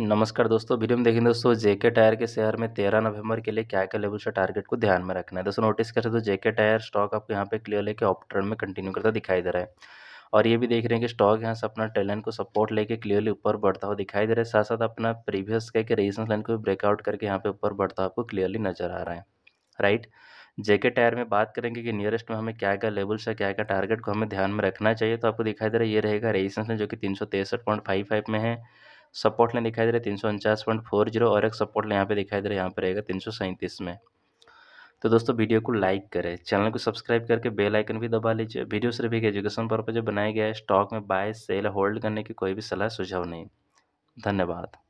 नमस्कार दोस्तों वीडियो में देखेंगे दोस्तों जेके टायर के शेयर में तेरह नवंबर के लिए क्या क्या लेवल से टारगेट को ध्यान में रखना है दोस्तों नोटिस कर तो जेके टायर स्टॉक आपको यहाँ पे क्लियर लेके ऑप ट्रेंड में कंटिन्यू करता दिखाई दे रहा है और ये भी देख रहे हैं कि स्टॉक यहाँ से अपना टेलन को सपोर्ट लेके क्लियरली ऊपर बढ़ता हुआ दिखाई दे रहा है साथ साथ अपना प्रीवियस का कि रेजिस्टेंस लाइन को ब्रेकआउट करके यहाँ पे ऊपर बढ़ता आपको क्लियरली नजर आ रहा है राइट जेके टायर में बात करेंगे कि नियरेस्ट में हमें क्या क्या लेवल्स है क्या क्या टारगेट को हमें ध्यान में रखना चाहिए तो आपको दिखाई दे रहा है ये रहेगा रेजिस्टेंस लाइन जो कि तीन में है सपोर्ट लाइन दिखाई दे रहा है तीन सौ उनचास पॉइंट फोर जीरो और एक सपोर्ट लाइन यहाँ पे दिखाई दे रहा है यहाँ पे रहेगा तीन सौ सैंतीस में तो दोस्तों वीडियो को लाइक करें चैनल को सब्सक्राइब करके बेल आइकन भी दबा लीजिए वीडियो सिर्फ एक एजुकेशन पर्पज बनाया गया है स्टॉक में बाय सेल होल्ड करने की कोई भी सलाह सुझाव नहीं धन्यवाद